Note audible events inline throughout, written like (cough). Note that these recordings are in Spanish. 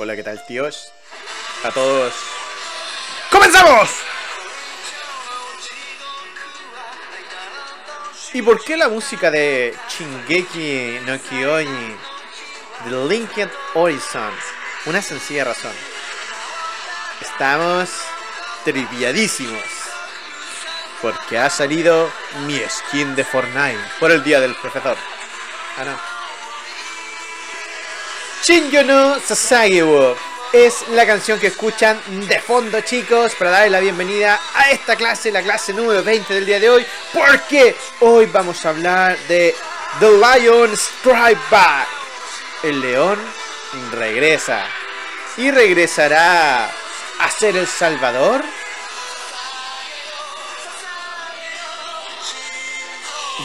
Hola, ¿qué tal, tíos? A todos. ¡Comenzamos! ¿Y por qué la música de Shingeki no The de Linked Horizon? Una sencilla razón. Estamos triviadísimos. Porque ha salido mi skin de Fortnite por el día del profesor. Ah, no. Shinjo no es la canción que escuchan de fondo chicos para darles la bienvenida a esta clase, la clase número 20 del día de hoy porque hoy vamos a hablar de The Lion Strike Back el león regresa y regresará a ser el salvador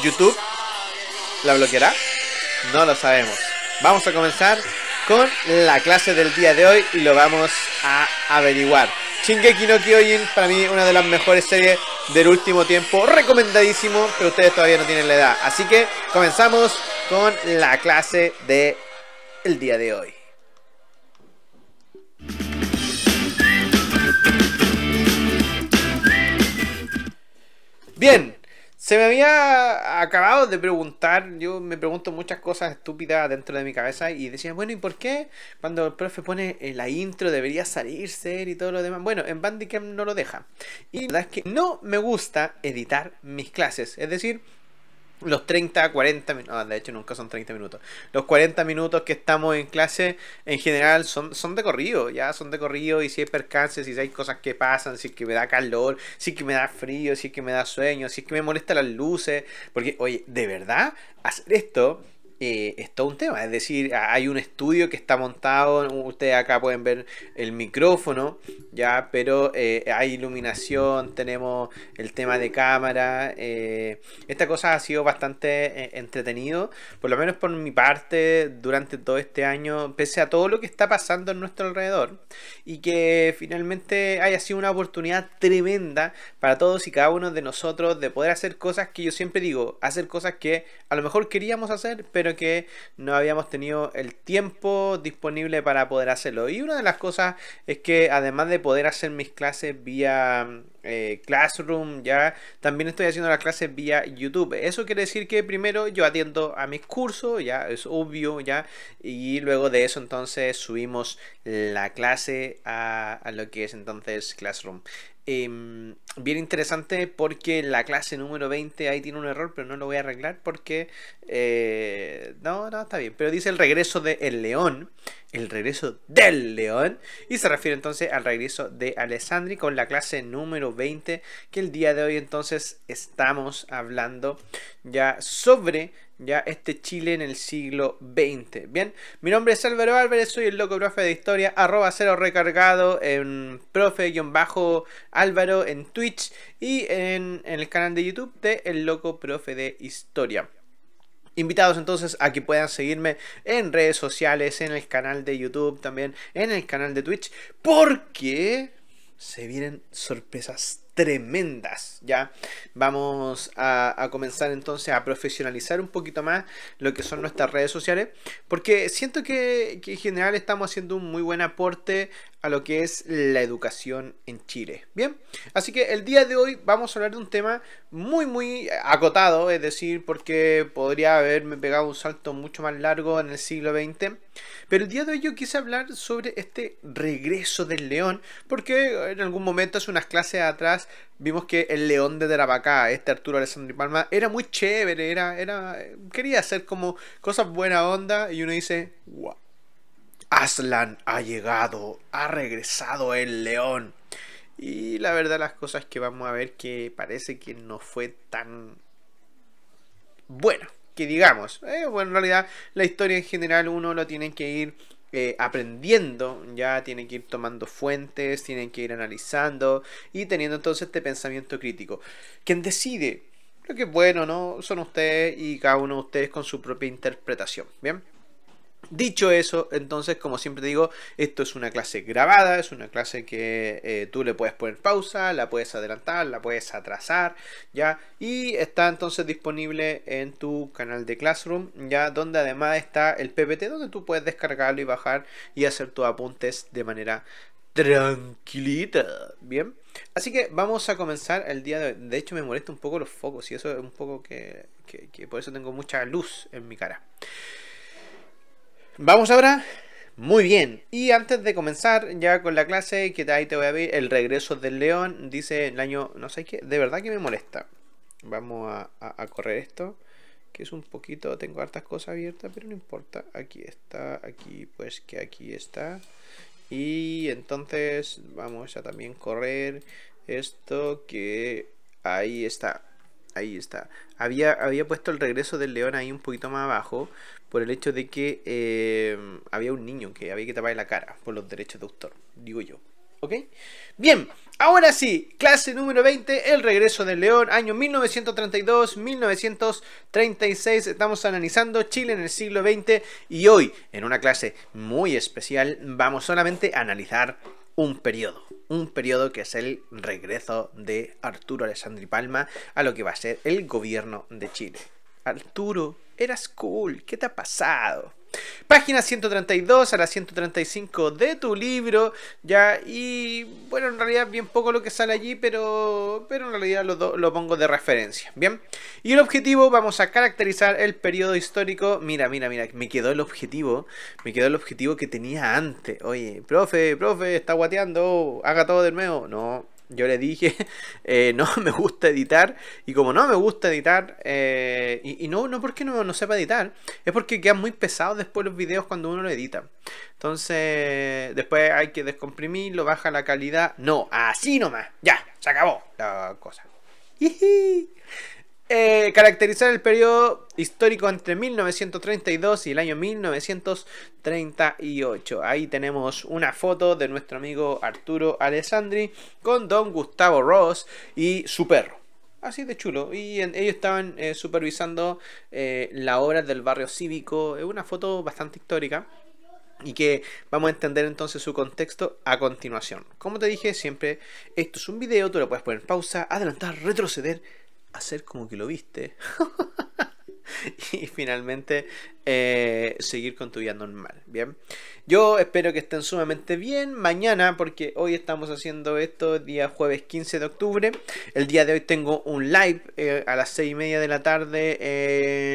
YouTube la bloqueará no lo sabemos vamos a comenzar con la clase del día de hoy y lo vamos a averiguar. Shingeki no Kyojin, para mí una de las mejores series del último tiempo, recomendadísimo, pero ustedes todavía no tienen la edad. Así que comenzamos con la clase del el día de hoy. Bien, se me había acabado de preguntar, yo me pregunto muchas cosas estúpidas dentro de mi cabeza y decía, bueno, ¿y por qué cuando el profe pone eh, la intro debería salirse y todo lo demás? Bueno, en Bandicam no lo deja. Y la verdad es que no me gusta editar mis clases, es decir, los 30, 40 minutos, de hecho nunca son 30 minutos, los 40 minutos que estamos en clase en general son, son de corrido, ya son de corrido y si hay percances, si hay cosas que pasan, si es que me da calor, si es que me da frío, si es que me da sueño, si es que me molestan las luces, porque oye, de verdad, hacer esto eh, es todo un tema. Es decir, hay un estudio que está montado, ustedes acá pueden ver el micrófono, ya, pero eh, hay iluminación, tenemos el tema de cámara. Eh, esta cosa ha sido bastante entretenido, por lo menos por mi parte, durante todo este año, pese a todo lo que está pasando en nuestro alrededor, y que finalmente haya sido una oportunidad tremenda para todos y cada uno de nosotros de poder hacer cosas que yo siempre digo, hacer cosas que a lo mejor queríamos hacer, pero que no habíamos tenido el tiempo disponible para poder hacerlo. Y una de las cosas es que además de poder hacer mis clases vía eh, Classroom, ya también estoy haciendo las clases vía YouTube. Eso quiere decir que primero yo atiendo a mis cursos, ya es obvio, ya, y luego de eso entonces subimos la clase a, a lo que es entonces Classroom. Em, bien interesante porque la clase número 20 ahí tiene un error, pero no lo voy a arreglar porque... Eh, no, no, está bien. Pero dice el regreso del león. El regreso del león. Y se refiere entonces al regreso de Alessandri con la clase número 20 que el día de hoy entonces estamos hablando ya sobre ya este Chile en el siglo XX. Bien, mi nombre es Álvaro Álvarez, soy el loco profe de historia, arroba cero recargado en profe-álvaro en Twitch y en, en, el canal de YouTube de El Loco Profe de Historia. Invitados entonces a que puedan seguirme en redes sociales, en el canal de YouTube también, en el canal de Twitch, porque se vienen sorpresas tremendas, ¿ya? Vamos a, comenzar entonces a profesionalizar un poquito más lo que son nuestras redes sociales, porque siento que, que, en general estamos haciendo un muy buen aporte a lo que es la educación en Chile. Bien, así que el día de hoy vamos a hablar de un tema muy, muy acotado, es decir, porque podría haberme pegado un salto mucho más largo en el siglo XX pero el día de hoy yo quise hablar sobre este regreso del león, porque en algún momento, hace unas clases atrás, vimos que el león de Tarapacá, este Arturo Alessandro Palma, era muy chévere, era, era, quería hacer como cosas buena onda, y uno dice, wow, Aslan ha llegado, ha regresado el león. Y la verdad las cosas que vamos a ver que parece que no fue tan bueno que digamos. Eh, bueno, en realidad la historia en general uno lo tiene que ir eh, aprendiendo, ya tiene que ir tomando fuentes, tiene que ir analizando y teniendo entonces este pensamiento crítico. Quien decide lo que es bueno no son ustedes y cada uno de ustedes con su propia interpretación. Bien. Dicho eso, entonces, como siempre digo, esto es una clase grabada, es una clase que eh, tú le puedes poner pausa, la puedes adelantar, la puedes atrasar, ¿ya? Y está entonces disponible en tu canal de Classroom, ¿ya? Donde además está el PPT, donde tú puedes descargarlo y bajar y hacer tus apuntes de manera tranquilita, ¿bien? Así que vamos a comenzar el día de hoy. De hecho, me molesta un poco los focos y eso es un poco que, que, que por eso tengo mucha luz en mi cara. Vamos ahora. Muy bien. Y antes de comenzar ya con la clase, que ahí te voy a ver el regreso del león, dice el año, no sé qué, de verdad que me molesta. Vamos a, correr esto, que es un poquito, tengo hartas cosas abiertas, pero no importa. Aquí está, aquí, pues que aquí está. Y entonces vamos a también correr esto que ahí está. Ahí está. Había, había puesto el regreso del león ahí un poquito más abajo, por el hecho de que eh, había un niño que había que tapar la cara por los derechos de autor, digo yo. ¿Ok? Bien, ahora sí, clase número 20, el regreso del león, año 1932-1936, estamos analizando Chile en el siglo XX y hoy, en una clase muy especial, vamos solamente a analizar un periodo, un periodo que es el regreso de Arturo Alessandri Palma a lo que va a ser el gobierno de Chile. Arturo, eras cool, ¿qué te ha pasado? Página 132 a la 135 de tu libro, ya, y bueno, en realidad bien poco lo que sale allí, pero, pero en realidad lo, lo pongo de referencia, ¿bien? Y el objetivo, vamos a caracterizar el periodo histórico, mira, mira, mira, me quedó el objetivo, me quedó el objetivo que tenía antes, oye, profe, profe, está guateando, haga todo del nuevo, no, yo le dije, (laughs) eh, no (laughs) me gusta editar, y como no me gusta editar, eh, y, no, no porque no, sepa editar, es porque quedan muy pesados después los videos cuando uno lo edita. Entonces, después hay que descomprimirlo, baja la calidad. No, así nomás, ya, se acabó la cosa. Eh, caracterizar el periodo histórico entre 1932 y el año 1938. Ahí tenemos una foto de nuestro amigo Arturo Alessandri con don Gustavo Ross y su perro. Así de chulo. Y ellos estaban eh, supervisando eh, la obra del barrio cívico. Es una foto bastante histórica y que vamos a entender entonces su contexto a continuación. Como te dije siempre, esto es un video, tú lo puedes poner pausa, adelantar, retroceder hacer como que lo viste. (laughs) y finalmente eh, seguir con tu vida normal. Bien. Yo espero que estén sumamente bien. Mañana, porque hoy estamos haciendo esto, día jueves 15 de octubre. El día de hoy tengo un live eh, a las 6 y media de la tarde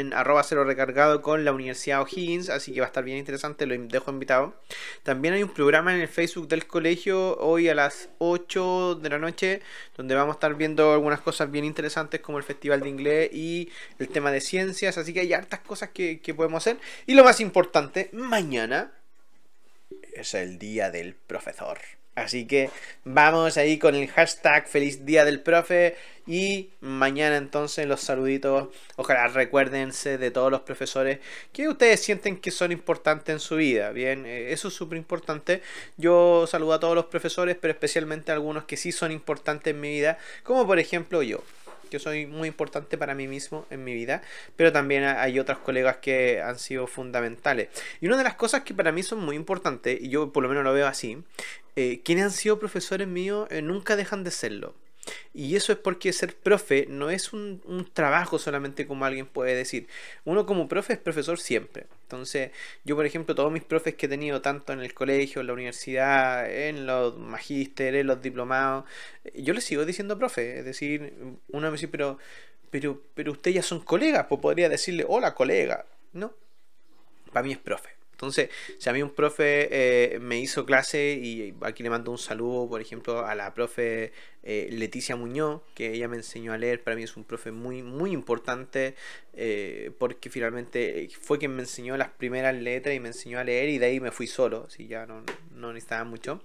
en arroba cero recargado con la Universidad O'Higgins. Así que va a estar bien interesante, lo dejo invitado. También hay un programa en el Facebook del colegio hoy a las 8 de la noche, donde vamos a estar viendo algunas cosas bien interesantes como el Festival de Inglés y el tema de ciencias. Así que hay hartas cosas que, que podemos hacer. Y lo más importante, mañana es el día del profesor. Así que vamos ahí con el hashtag feliz día del profe y mañana entonces los saluditos. Ojalá recuérdense de todos los profesores que ustedes sienten que son importantes en su vida. Bien, eh, eso es súper importante. Yo saludo a todos los profesores, pero especialmente a algunos que sí son importantes en mi vida, como por ejemplo yo. Yo soy muy importante para mí mismo en mi vida, pero también hay otras colegas que han sido fundamentales. Y una de las cosas que para mí son muy importantes, y yo por lo menos lo veo así, eh, quienes han sido profesores míos eh, nunca dejan de serlo. Y eso es porque ser profe no es un, trabajo solamente como alguien puede decir. Uno como profe es profesor siempre. Entonces, yo por ejemplo, todos mis profes que he tenido, tanto en el colegio, en la universidad, en los magísteres, en los diplomados, eh, yo les sigo diciendo profe. Es decir, uno me dice, pero, pero, pero ustedes ya son colegas, pues podría decirle, hola colega. No, para mí es profe. Entonces, si a mí un profe eh, me hizo clase, y aquí le mando un saludo, por ejemplo, a la profe eh, Leticia Muñoz, que ella me enseñó a leer, para mí es un profe muy, muy importante, eh, porque finalmente eh, fue quien me enseñó las primeras letras y me enseñó a leer y de ahí me fui solo, si ya no, no necesitaba mucho.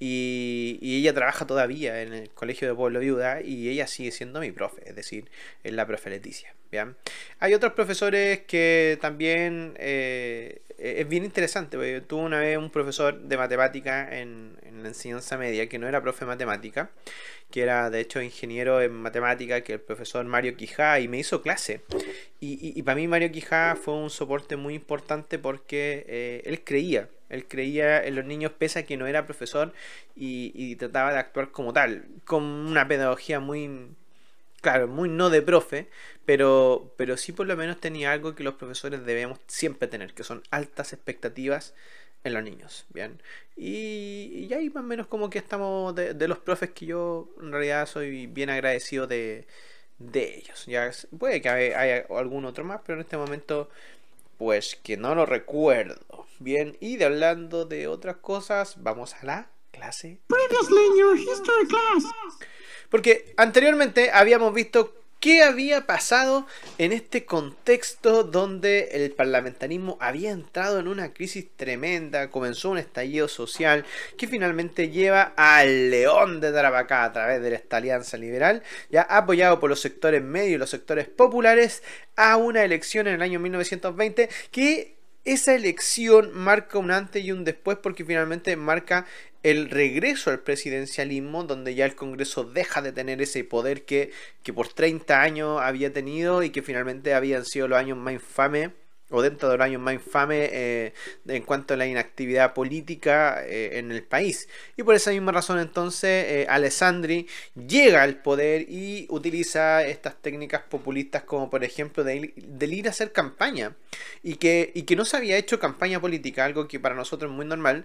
Y, ella trabaja todavía en el Colegio de Pueblo Viuda y ella sigue siendo mi profe, es decir, es la profe Leticia. ¿bien? Hay otros profesores que también e-, es bien interesante. Porque tuve una vez un profesor de matemática en, en la enseñanza media que no era profe de matemática que era de hecho ingeniero en matemática, que el profesor Mario Quijá, y me hizo clase. Y, para mí Mario Quijá fue un soporte muy importante porque eh, él creía, él creía en los niños pese a que no era profesor y, y trataba de actuar como tal, con una pedagogía muy claro, muy no de profe, pero, pero sí por lo menos tenía algo que los profesores debemos siempre tener, que son altas expectativas en los niños, ¿bien? Y, y, ahí más o menos como que estamos de, los profes que yo en realidad soy bien agradecido de, de ellos. Ya puede que haya, algún otro más, pero en este momento pues que no lo recuerdo. Bien, y de hablando de otras cosas, vamos a la clase. Previously in history class. Porque anteriormente habíamos visto qué había pasado en este contexto donde el parlamentarismo había entrado en una crisis tremenda, comenzó un estallido social que finalmente lleva al león de Tarapacá a través de esta alianza liberal, ya apoyado por los sectores medios y los sectores populares, a una elección en el año 1920 que esa elección marca un antes y un después porque finalmente marca el regreso al presidencialismo, donde ya el Congreso deja de tener ese poder que, que por 30 años había tenido y que finalmente habían sido los años más infames o dentro de un año más infame eh, en cuanto a la inactividad política eh, en el país. Y por esa misma razón entonces eh, Alessandri llega al poder y utiliza estas técnicas populistas como por ejemplo del, ir a hacer campaña y que, y que no se había hecho campaña política, algo que para nosotros es muy normal,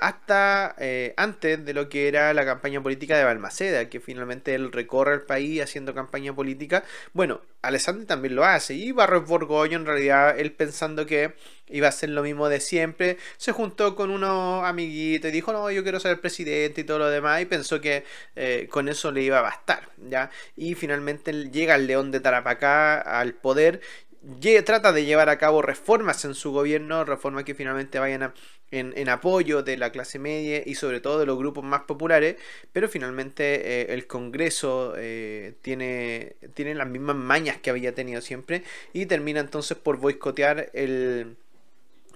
hasta antes de lo que era la campaña política de Balmaceda, que finalmente él recorre el país haciendo campaña política. Bueno, Alessandri también lo hace y Barros Borgoño en realidad él pensando que iba a ser lo mismo de siempre. Se juntó con unos amiguitos y dijo, no, yo quiero ser presidente y todo lo demás. Y pensó que eh, con eso le iba a bastar, ¿ya? Y finalmente llega el león de Tarapacá al poder trata de llevar a cabo reformas en su gobierno, reformas que finalmente vayan en, apoyo de la clase media y sobre todo de los grupos más populares, pero finalmente eh, el Congreso eh, tiene, tiene las mismas mañas que había tenido siempre y termina entonces por boicotear el,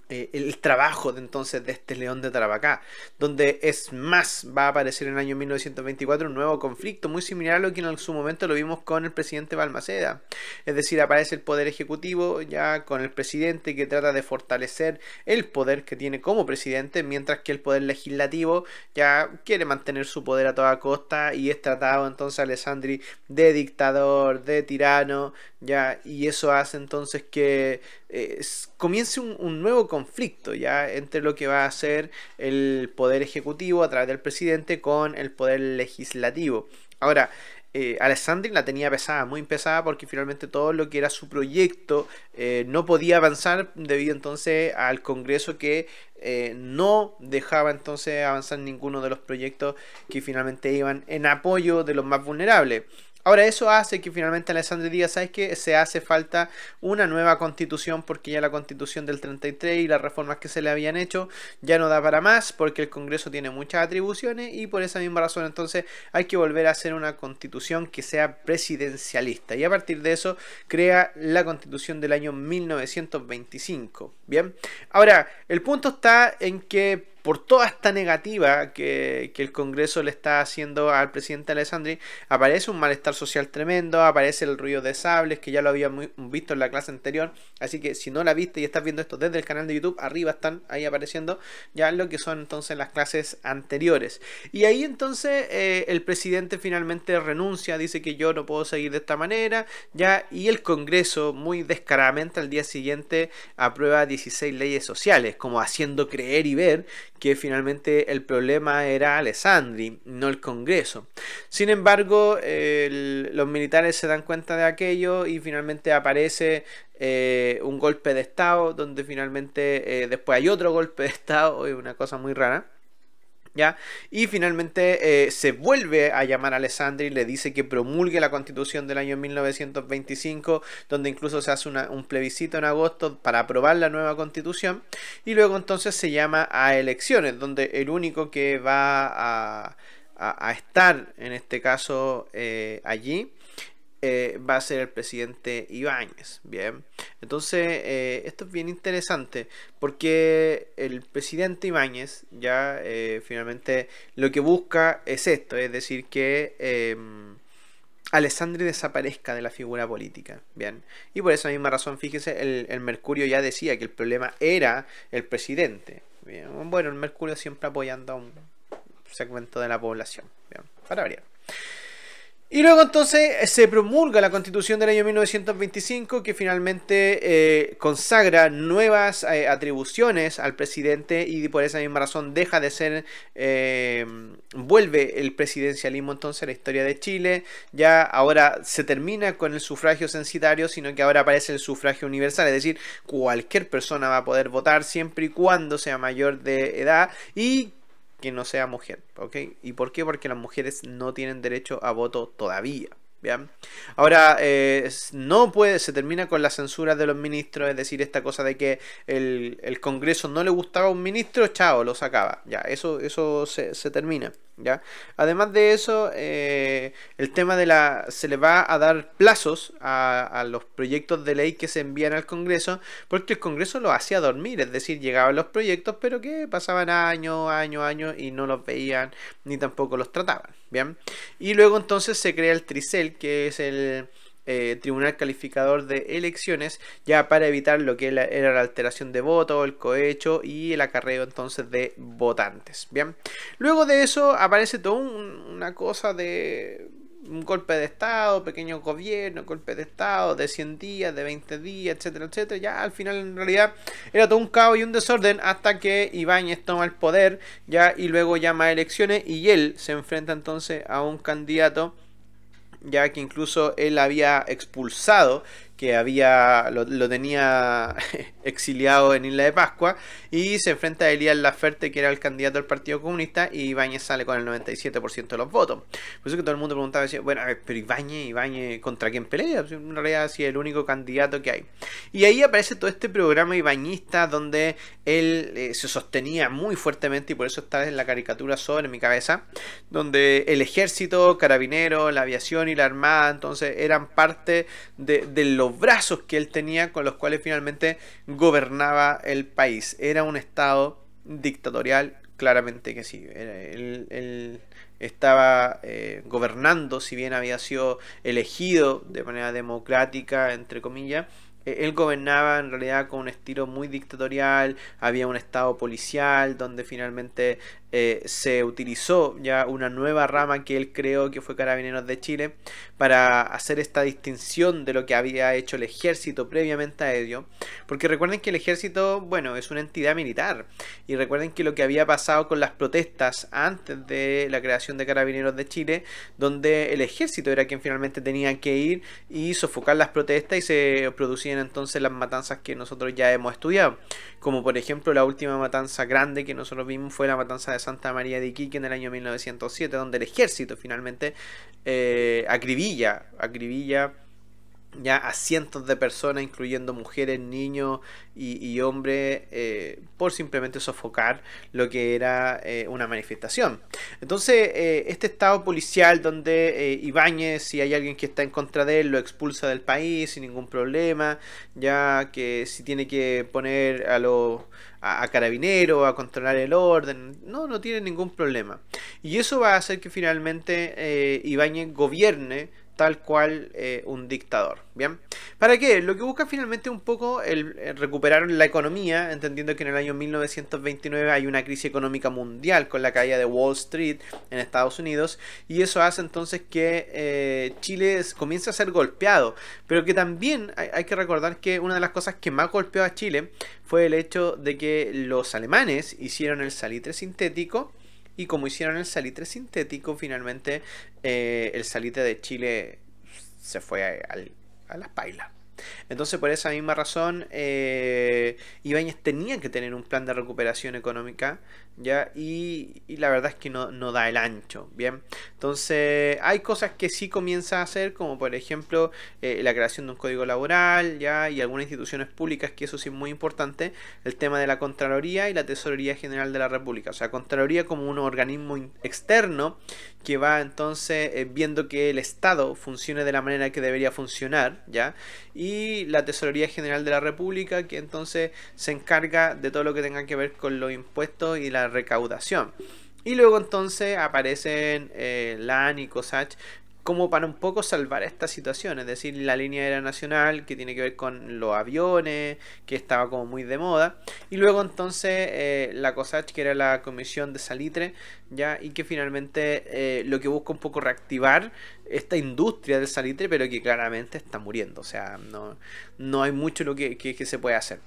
eh, el trabajo de entonces de este león de Tarapacá, donde es más, va a aparecer en el año 1924 un nuevo conflicto muy similar a lo que en su momento lo vimos con el presidente Balmaceda. Es decir, aparece el poder ejecutivo ya con el presidente que trata de fortalecer el poder que tiene como presidente, mientras que el poder legislativo ya quiere mantener su poder a toda costa y es tratado entonces Alessandri de dictador, de tirano, ya, y eso hace entonces que eh, comience un nuevo conflicto conflicto ya entre lo que va a ser el poder ejecutivo a través del presidente con el poder legislativo. Ahora, eh, la tenía pesada, muy pesada, porque finalmente todo lo que era su proyecto eh, no podía avanzar debido entonces al Congreso que eh, no dejaba entonces avanzar ninguno de los proyectos que finalmente iban en apoyo de los más vulnerables. Ahora, eso hace que finalmente Alessandro Díaz, ¿sabes que Se hace falta una nueva constitución porque ya la constitución del 33 y las reformas que se le habían hecho ya no da para más porque el Congreso tiene muchas atribuciones y por esa misma razón entonces hay que volver a hacer una constitución que sea presidencialista. Y a partir de eso crea la constitución del año 1925. Bien, ahora, el punto está en que por toda esta negativa que, el Congreso le está haciendo al presidente Alessandri, aparece un malestar social tremendo, aparece el ruido de sables, que ya lo habíamos visto en la clase anterior, así que si no la viste y estás viendo esto desde el canal de YouTube, arriba están ahí apareciendo ya lo que son entonces las clases anteriores. Y ahí entonces eh, el presidente finalmente renuncia, dice que yo no puedo seguir de esta manera, ya, y el Congreso muy descaradamente al día siguiente aprueba 16 leyes sociales, como haciendo creer y ver que finalmente el problema era Alessandri, no el Congreso. Sin embargo, los militares se dan cuenta de aquello y finalmente aparece eh, un golpe de Estado, donde finalmente eh, después hay otro golpe de Estado, una cosa muy rara. Y finalmente eh, se vuelve a llamar a Alessandri, le dice que promulgue la constitución del año 1925, donde incluso se hace un plebiscito en agosto para aprobar la nueva constitución, y luego entonces se llama a elecciones, donde el único que va a, estar, en este caso, eh, allí, eh, va a ser el presidente Ibáñez. Bien, entonces eh, esto es bien interesante porque el presidente Ibáñez ya eh, finalmente lo que busca es esto, es decir, que em, Alessandri desaparezca de la figura política. Bien, y por esa misma razón, fíjese, el, Mercurio ya decía que el problema era el presidente. Bien. Bueno, el Mercurio siempre apoyando a un segmento de la población. Bien, para variar. Y luego entonces se promulga la constitución del año 1925 que finalmente eh, consagra nuevas eh, atribuciones al presidente y por esa misma razón deja de ser, eh, vuelve el presidencialismo entonces a la historia de Chile, ya ahora se termina con el sufragio censitario, sino que ahora aparece el sufragio universal, es decir, cualquier persona va a poder votar siempre y cuando sea mayor de edad y que no sea mujer, ¿ok? ¿Y por qué? Porque las mujeres no tienen derecho a voto todavía. ¿Bien? Ahora, eh, no puede, se termina con la censura de los ministros, es decir, esta cosa de que el, el Congreso no le gustaba a un ministro, chao, lo sacaba. Ya, eso, eso se, se termina. ¿ya? Además de eso, eh, el tema de la... se le va a dar plazos a, los proyectos de ley que se envían al Congreso, porque el Congreso lo hacía dormir, es decir, llegaban los proyectos, pero que pasaban años, años, años y no los veían ni tampoco los trataban, ¿bien? Y luego entonces se crea el TRICEL, que es el eh, tribunal Calificador de Elecciones, ya para evitar lo que era la alteración de voto, el cohecho y el acarreo entonces de votantes. Bien, luego de eso aparece todo una cosa de un golpe de Estado, pequeño gobierno, golpe de Estado de 100 días, de 20 días, etcétera, etcétera. Ya al final en realidad era todo un caos y un desorden hasta que Ibáñez toma el poder ya y luego llama a elecciones y él se enfrenta entonces a un candidato ya que incluso él había expulsado que había lo, tenía (laughs) exiliado en Isla de Pascua y se enfrenta a Elías Laferte que era el candidato del Partido Comunista y Ibañez sale con el 97% de los votos. Por eso que todo el mundo preguntaba, bueno, pero Ibañez Ibañez, ¿contra quién pelea? En realidad si es el único candidato que hay. Y ahí aparece todo este programa ibañista donde él eh, se sostenía muy fuertemente y por eso está en la caricatura sobre mi cabeza, donde el ejército, carabinero la aviación y la armada entonces eran parte de, de lo brazos que él tenía con los cuales finalmente gobernaba el país. Era un Estado dictatorial, claramente que sí. Él, estaba eh, gobernando, si bien había sido elegido de manera democrática, entre comillas, eh, él gobernaba en realidad con un estilo muy dictatorial, había un estado policial donde finalmente eh, se utilizó ya una nueva rama que él creó, que fue Carabineros de Chile, para hacer esta distinción de lo que había hecho el ejército previamente a ello. Porque recuerden que el ejército, bueno, es una entidad militar. Y recuerden que lo que había pasado con las protestas antes de la creación de Carabineros de Chile, donde el ejército era quien finalmente tenía que ir y sofocar las protestas y se producían entonces las matanzas que nosotros ya hemos estudiado. Como por ejemplo la última matanza grande que nosotros vimos fue la matanza de Santa María de Iquique en el año 1907, donde el ejército finalmente eh, acribilla, acribilla ya a cientos de personas, incluyendo mujeres, niños y, hombres, eh, por simplemente sofocar lo que era eh, una manifestación. Entonces, eh, este estado policial donde Ibáñez, si hay alguien que está en contra de él, lo expulsa del país sin ningún problema, ya que si tiene que poner a los a, carabineros, a controlar el orden, no, no tiene ningún problema. Y eso va a hacer que finalmente Ibáñez gobierne tal cual eh, un dictador. ¿Bien? ¿Para qué? Lo que busca finalmente un poco el, eh, recuperar la economía, entendiendo que en el año 1929 hay una crisis económica mundial con la caída de Wall Street en Estados Unidos, y eso hace entonces que eh, Chile comience a ser golpeado, pero que también hay, que recordar que una de las cosas que más golpeó a Chile fue el hecho de que los alemanes hicieron el salitre sintético, y como hicieron el salitre sintético, finalmente eh, el salitre de Chile se fue a, a, las pailas. Entonces, por esa misma razón, eh, Ibáñez tenía que tener un plan de recuperación económica ¿ya? Y, la verdad es que no, no, da el ancho, ¿bien? Entonces, hay cosas que sí comienza a hacer, como por ejemplo eh, la creación de un código laboral, ¿ya? Y algunas instituciones públicas, que eso sí es muy importante, el tema de la Contraloría y la Tesorería General de la República. O sea, Contraloría como un organismo externo que va entonces eh, viendo que el Estado funcione de la manera que debería funcionar, ¿ya? Y la Tesorería General de la República, que entonces se encarga de todo lo que tenga que ver con los impuestos y la recaudación. Y luego entonces aparecen eh, LAN y COSACH como para un poco salvar esta situación, es decir, la línea era nacional que tiene que ver con los aviones, que estaba como muy de moda, y luego entonces eh, la COSACH, que era la comisión de salitre, ya y que finalmente eh, lo que busca un poco reactivar esta industria del salitre, pero que claramente está muriendo, o sea, no, no hay mucho lo que, que se puede hacer.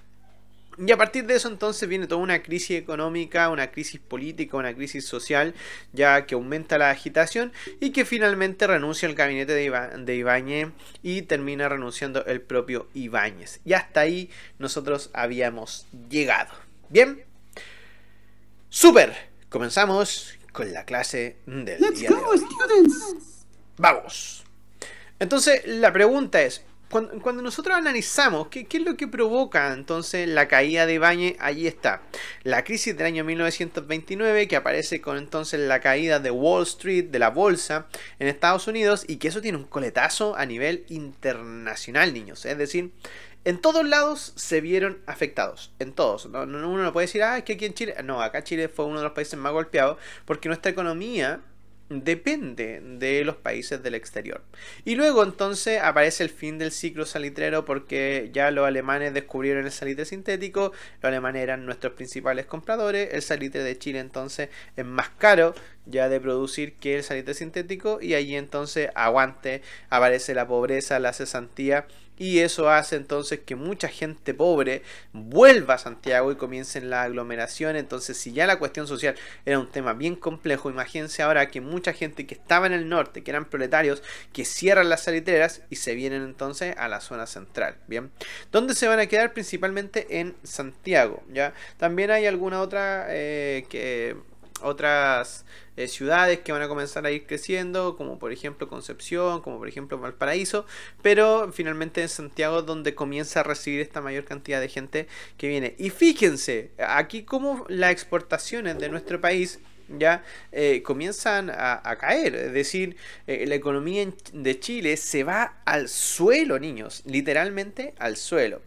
Y a partir de eso entonces viene toda una crisis económica, una crisis política, una crisis social, ya que aumenta la agitación y que finalmente renuncia el gabinete de, Ibáñez y termina renunciando el propio Ibáñez. Y hasta ahí nosotros habíamos llegado. Bien, super, comenzamos con la clase del día de hoy. Vamos. Entonces la pregunta es, cuando, nosotros analizamos ¿qué, qué, es lo que provoca entonces la caída de Bañe, allí está. La crisis del año 1929 que aparece con entonces la caída de Wall Street, de la bolsa en Estados Unidos y que eso tiene un coletazo a nivel internacional, niños. Es decir, en todos lados se vieron afectados. En todos. uno no puede decir, ah, es que aquí en Chile. No, acá Chile fue uno de los países más golpeados porque nuestra economía depende de los países del exterior. Y luego entonces aparece el fin del ciclo salitrero porque ya los alemanes descubrieron el salitre sintético, los alemanes eran nuestros principales compradores, el salitre de Chile entonces es más caro ya de producir que el salitre sintético y allí entonces aguante, aparece la pobreza, la cesantía y eso hace entonces que mucha gente pobre vuelva a Santiago y comiencen la aglomeración. Entonces, si ya la cuestión social era un tema bien complejo, imagínense ahora que mucha gente que estaba en el norte, que eran proletarios, que cierran las saliteras y se vienen entonces a la zona central, ¿bien? dónde se van a quedar principalmente en Santiago, ¿ya? También hay alguna otra eh, que otras eh, ciudades que van a comenzar a ir creciendo, como por ejemplo Concepción, como por ejemplo Valparaíso, pero finalmente en Santiago donde comienza a recibir esta mayor cantidad de gente que viene. Y fíjense, aquí como las exportaciones de nuestro país ya eh, comienzan a, caer. Es decir, eh, la economía de Chile se va al suelo, niños. Literalmente al suelo.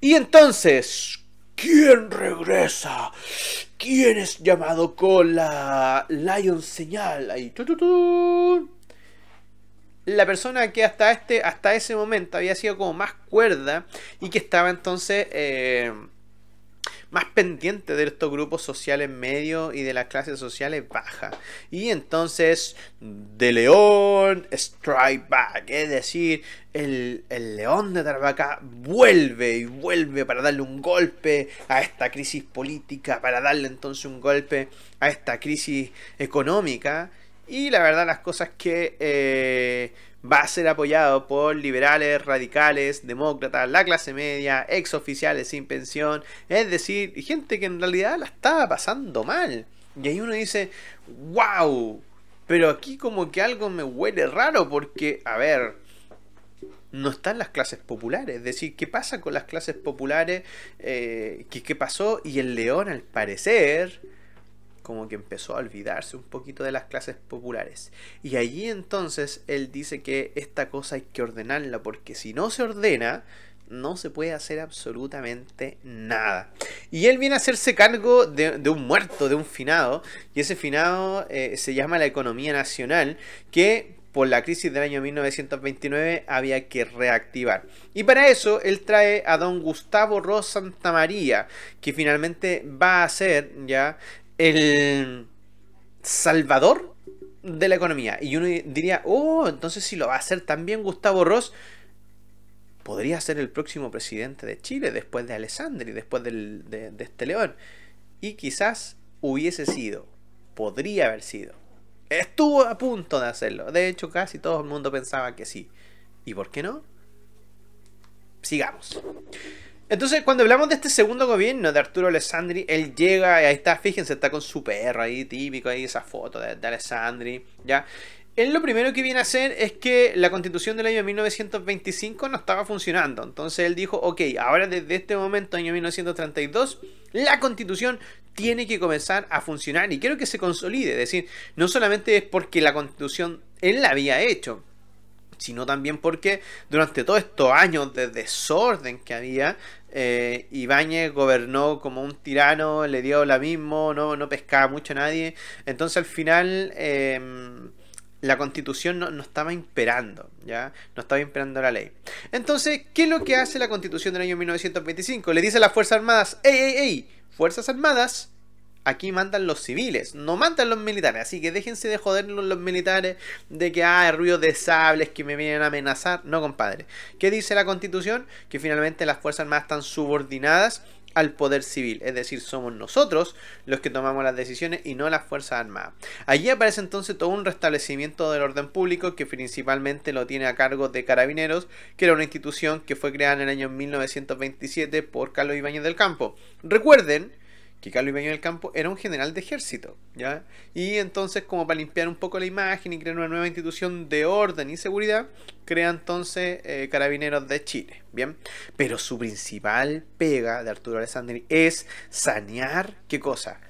Y entonces, ¿Quién regresa? ¿Quién es llamado con la Lion señal? Ahí. La persona que hasta, este, hasta ese momento había sido como más cuerda y que estaba entonces eh, más pendiente de estos grupos sociales medios y de las clases sociales bajas. Y entonces, de León Strike Back, es decir, el, león de Tarbaca vuelve y vuelve para darle un golpe a esta crisis política, para darle entonces un golpe a esta crisis económica. Y la verdad las cosas que eh, va a ser apoyado por liberales, radicales, demócratas, la clase media, exoficiales sin pensión, es decir, gente que en realidad la estaba pasando mal. Y ahí uno dice, wow, pero aquí como que algo me huele raro porque, a ver, no están las clases populares. Es decir, ¿qué pasa con las clases populares? Eh, ¿qué, pasó? Y el león, al parecer, como que empezó a olvidarse un poquito de las clases populares. Y allí entonces él dice que esta cosa hay que ordenarla porque si no se ordena no se puede hacer absolutamente nada. Y él viene a hacerse cargo de, un muerto, de un finado, y ese finado eh, se llama la economía nacional, que por la crisis del año 1929 había que reactivar. Y para eso él trae a don Gustavo Ross Santamaría, que finalmente va a ser ya el salvador de la economía. Y uno diría, oh, entonces si lo va a hacer también Gustavo Ross, podría ser el próximo presidente de Chile después de Alessandri, después de, de este león. Y quizás hubiese sido, podría haber sido. Estuvo a punto de hacerlo. De hecho, casi todo el mundo pensaba que sí. ¿Y por qué no? Sigamos. Entonces, cuando hablamos de este segundo gobierno de Arturo Alessandri, él llega, y ahí está, fíjense, está con su perro ahí, típico, ahí esa foto de, Alessandri, ¿ya? Él lo primero que viene a hacer es que la constitución del año 1925 no estaba funcionando. Entonces él dijo, ok, ahora desde este momento, año 1932, la constitución tiene que comenzar a funcionar y quiero que se consolide. Es decir, no solamente es porque la constitución él la había hecho, sino también porque durante todos estos años de desorden que había, eh, Ibáñez gobernó como un tirano, le dio la mismo, no, no pescaba mucho a nadie. Entonces al final em, la constitución no, estaba imperando, ¿ya? No estaba imperando la ley. Entonces, ¿qué es lo que hace la constitución del año 1925? Le dice a las Fuerzas Armadas, ¡Ey, ey, ey! Fuerzas Armadas, aquí mandan los civiles, no mandan los militares. Así que déjense de joder los militares de que hay ah, ruido de sables que me vienen a amenazar. No, compadre. ¿Qué dice la constitución? Que finalmente las Fuerzas Armadas están subordinadas al poder civil, es decir, somos nosotros los que tomamos las decisiones y no las Fuerzas Armadas. Allí aparece entonces todo un restablecimiento del orden público que principalmente lo tiene a cargo de Carabineros, que era una institución que fue creada en el año 1927 por Carlos Ibáñez del Campo. Recuerden que Carlos Ibañez del Campo era un general de ejército, ¿ya? Y entonces, como para limpiar un poco la imagen y crear una nueva institución de orden y seguridad, crea entonces eh, Carabineros de Chile, ¿bien? Pero su principal pega de Arturo Alessandri es sanear, ¿qué cosa?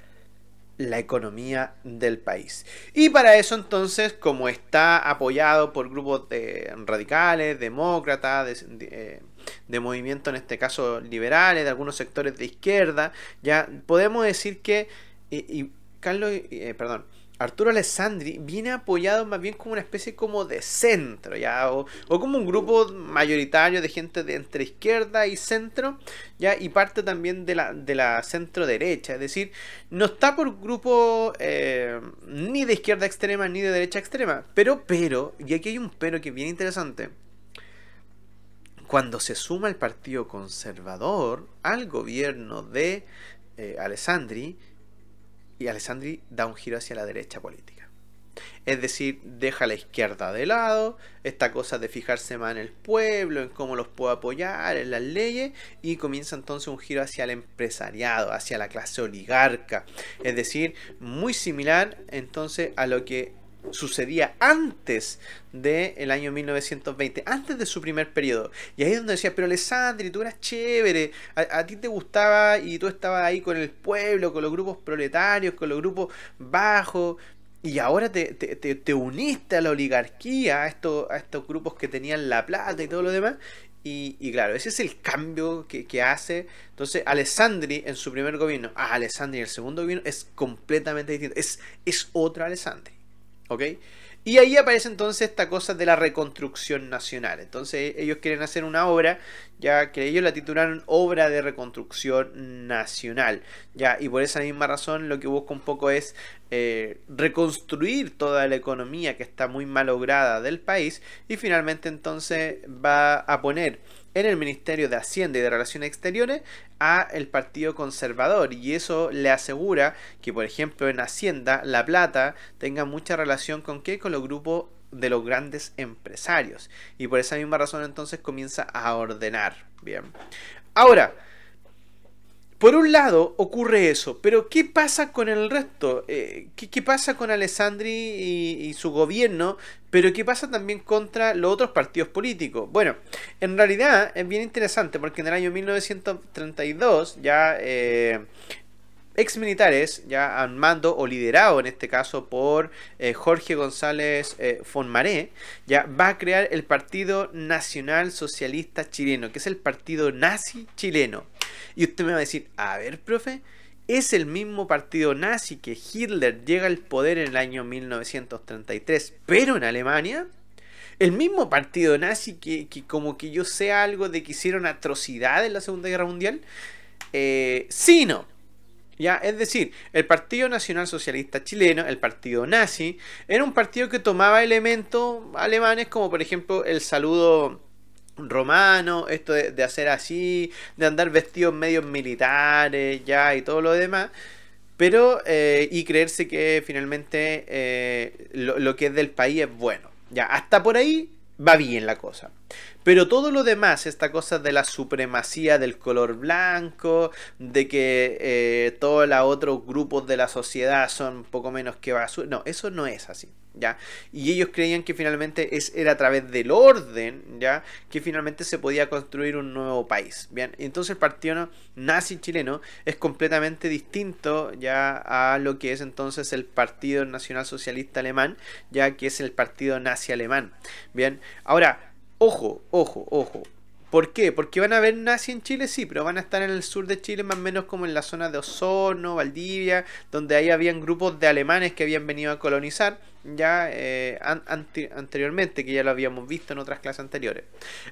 la economía del país. Y para eso entonces, como está apoyado por grupos de radicales, demócratas, eh, de movimiento en este caso liberales, de algunos sectores de izquierda. Ya podemos decir que y Carlos, eh, perdón, Arturo Alessandri viene apoyado más bien como una especie como de centro, ya, o, como un grupo mayoritario de gente de entre izquierda y centro, ya, y parte también de la, centro derecha, es decir, no está por grupo eh, ni de izquierda extrema ni de derecha extrema, pero, pero, y aquí hay un pero que es bien interesante, cuando se suma el Partido Conservador al gobierno de eh, Alessandri, y Alessandri da un giro hacia la derecha política. Es decir, deja la izquierda de lado, esta cosa de fijarse más en el pueblo, en cómo los puede apoyar, en las leyes, y comienza entonces un giro hacia el empresariado, hacia la clase oligarca. Es decir, muy similar entonces a lo que sucedía antes del el año 1920, antes de su primer periodo. Y ahí es donde decías pero Alessandri, tú eras chévere, a, ti te gustaba y tú estabas ahí con el pueblo, con los grupos proletarios, con los grupos bajos. Y ahora te, uniste a la oligarquía, a, estos, a estos grupos que tenían la plata y todo lo demás. Y, claro, ese es el cambio que, hace. Entonces, Alessandri en su primer gobierno a ah, Alessandri en el segundo gobierno es completamente distinto. Es, es otra Alessandri. Y ahí aparece entonces esta cosa de la reconstrucción nacional. Entonces e-, ellos quieren hacer una obra, ya que ellos la titularon Obra de Reconstrucción Nacional. Ya, y por esa misma razón lo que busca un poco es eh, reconstruir toda la economía que está muy malograda del país. Y finalmente entonces va a poner en el Ministerio de Hacienda y de Relaciones Exteriores a el Partido Conservador y eso le asegura que por ejemplo en Hacienda La Plata tenga mucha relación con qué con los grupos de los grandes empresarios y por esa misma razón entonces comienza a ordenar bien ahora por un lado ocurre eso, pero ¿qué pasa con el resto? Eh, ¿qué, pasa con Alessandri y, su gobierno? Pero ¿qué pasa también contra los otros partidos políticos? Bueno, en realidad es bien interesante porque en el año 1932 ya eh, ex militares, ya al mando o liderado en este caso por eh, Jorge González Fonmaré, ya va a crear el Partido Nacional Socialista Chileno, que es el partido nazi chileno. Y usted me va a decir, a ver, profe, es el mismo partido nazi que Hitler llega al poder en el año 1933, pero en Alemania. El mismo partido nazi que, como que yo sé algo de que hicieron atrocidades en la Segunda Guerra Mundial. Eh, sí no, ¿ya? Es decir, el Partido Nacional Socialista Chileno, el partido nazi, era un partido que tomaba elementos alemanes como por ejemplo el saludo romano, esto de, hacer así, de andar vestidos medios militares, ya y todo lo demás. Pero, eh, y creerse que finalmente eh, lo, que es del país es bueno. Ya, hasta por ahí va bien la cosa. Pero todo lo demás, esta cosa de la supremacía del color blanco, de que eh, todos los otros grupos de la sociedad son poco menos que basura, no, eso no es así. Y ellos creían que finalmente es, era a través del orden, ¿ya? Que finalmente se podía construir un nuevo país, ¿bien? Entonces el partido nazi chileno es completamente distinto, ¿ya? A lo que es entonces el Partido Nacional Socialista Alemán, ya que es el Partido Nazi Alemán, ¿bien? Ahora, ojo, ojo, ojo. ¿Por qué? Porque van a haber nazi en Chile, sí, pero van a estar en el sur de Chile, más o menos como en la zona de Osorno, Valdivia, donde ahí habían grupos de alemanes que habían venido a colonizar, ya eh, anteriormente, que ya lo habíamos visto en otras clases anteriores.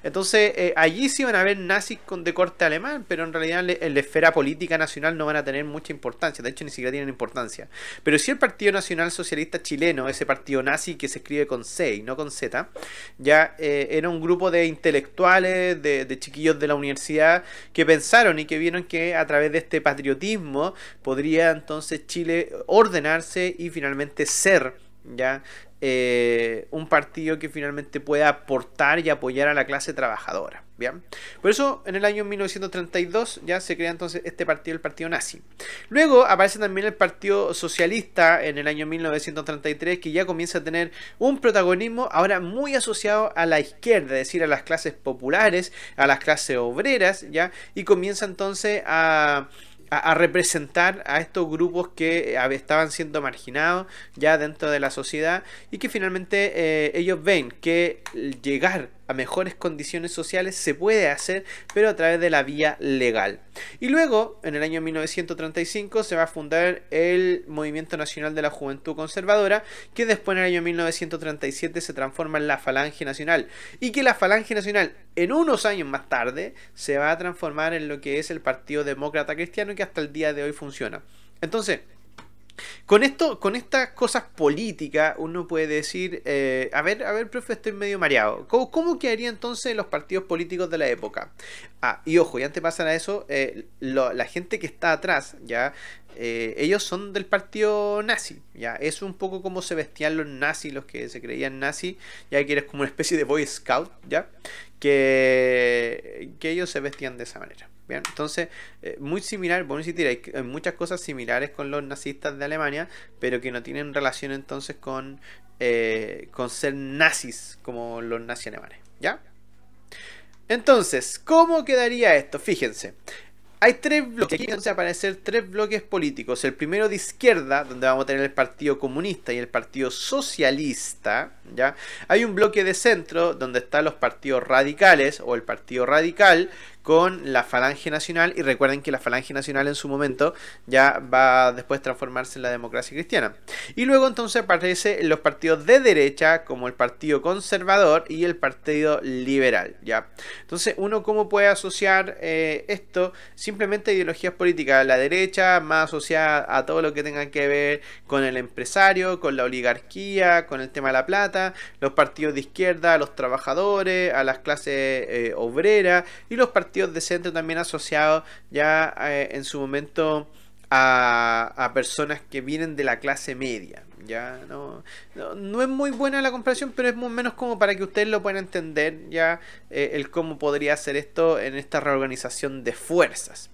Entonces, eh, allí sí van a haber nazis con de corte alemán, pero en realidad en la esfera política nacional no van a tener mucha importancia, de hecho ni siquiera tienen importancia. Pero si el Partido Nacional Socialista Chileno, ese partido nazi que se escribe con C y no con Z, ya eh, era un grupo de intelectuales, de chiquillos de la universidad, que pensaron y que vieron que a través de este patriotismo podría entonces Chile ordenarse y finalmente ser ¿ya? Eh, un partido que finalmente pueda aportar y apoyar a la clase trabajadora. ¿bien? Por eso en el año 1932 ya se crea entonces este partido, el Partido Nazi. Luego aparece también el Partido Socialista en el año 1933 que ya comienza a tener un protagonismo ahora muy asociado a la izquierda, es decir, a las clases populares, a las clases obreras, ¿ya? y comienza entonces a a, representar a estos grupos que eh, estaban siendo marginados ya dentro de la sociedad y que finalmente eh, ellos ven que llegar a mejores condiciones sociales se puede hacer, pero a través de la vía legal. Y luego, en el año 1935, se va a fundar el Movimiento Nacional de la Juventud Conservadora, que después en el año 1937 se transforma en la Falange Nacional. Y que la Falange Nacional, en unos años más tarde, se va a transformar en lo que es el Partido Demócrata Cristiano, que hasta el día de hoy funciona. Entonces, con esto, con estas cosas políticas, uno puede decir, eh, a ver, a ver, profe, estoy medio mareado. ¿Cómo, ¿Cómo, quedaría entonces los partidos políticos de la época? Ah, y ojo, y antes pasan a eso, eh, la gente que está atrás, ya, eh, ellos son del partido nazi, ya, es un poco como se vestían los nazis, los que se creían nazi, ya que eres como una especie de boy scout, ya, que, que ellos se vestían de esa manera entonces, eh, muy similar, bueno, a hay, hay muchas cosas similares con los nazistas de Alemania, pero que no tienen relación entonces con, eh, con ser nazis como los nazis alemanes, ¿ya? Entonces, ¿cómo quedaría esto? Fíjense, hay tres bloques, aquí a aparecer tres bloques políticos. El primero de izquierda, donde vamos a tener el Partido Comunista y el Partido Socialista, ¿ya? Hay un bloque de centro, donde están los partidos radicales o el Partido Radical, con la Falange Nacional. Y recuerden que la Falange Nacional en su momento ya va después transformarse en la democracia cristiana. Y luego entonces aparecen los partidos de derecha, como el Partido Conservador y el Partido Liberal. ¿ya? Entonces, uno cómo puede asociar eh, esto simplemente ideologías políticas. La derecha más asociada a todo lo que tenga que ver con el empresario, con la oligarquía, con el tema de la plata, los partidos de izquierda, a los trabajadores, a las clases eh, obreras y los partidos de centro también asociado ya eh, en su momento a, personas que vienen de la clase media. Ya no, no, es muy buena la comparación, pero es muy menos como para que ustedes lo puedan entender ya eh, el cómo podría hacer esto en esta reorganización de fuerzas.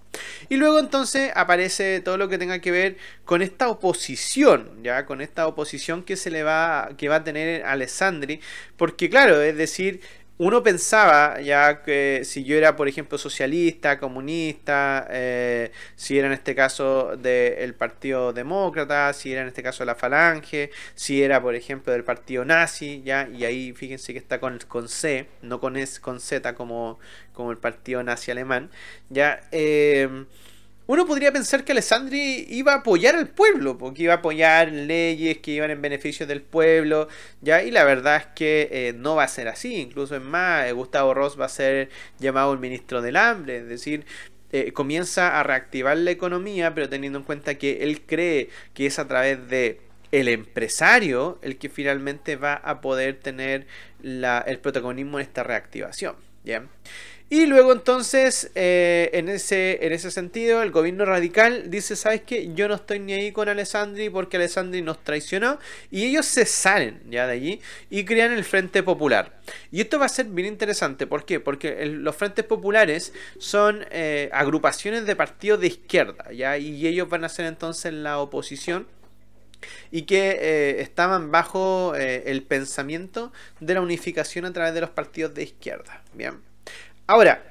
Y luego entonces aparece todo lo que tenga que ver con esta oposición, ya con esta oposición que se le va que va a tener Alessandri, porque claro, es decir, uno pensaba ya que si yo era, por ejemplo, socialista, comunista, eh, si era en este caso del Partido Demócrata, si era en este caso la Falange, si era, por ejemplo, del Partido Nazi, ya, y ahí fíjense que está con, con C, no con, s con Z como, como el Partido Nazi Alemán, ya. Eh, uno podría pensar que Alessandri iba a apoyar al pueblo, porque iba a apoyar leyes que iban en beneficio del pueblo, ¿ya? Y la verdad es que eh, no va a ser así, incluso es más, eh, Gustavo Ross va a ser llamado el ministro del hambre, es decir, eh, comienza a reactivar la economía, pero teniendo en cuenta que él cree que es a través de el empresario el que finalmente va a poder tener el protagonismo en esta reactivación, ¿ya? Y luego entonces, eh, en, ese, en ese sentido, el gobierno radical dice, ¿sabes qué? Yo no estoy ni ahí con Alessandri porque Alessandri nos traicionó. Y ellos se salen ya de allí y crean el Frente Popular. Y esto va a ser bien interesante. ¿Por qué? Porque los Frentes Populares son eh, agrupaciones de partidos de izquierda. ¿ya? Y ellos van a ser entonces la oposición y que eh, estaban bajo el pensamiento de la unificación a través de los partidos de izquierda. Bien. Ahora,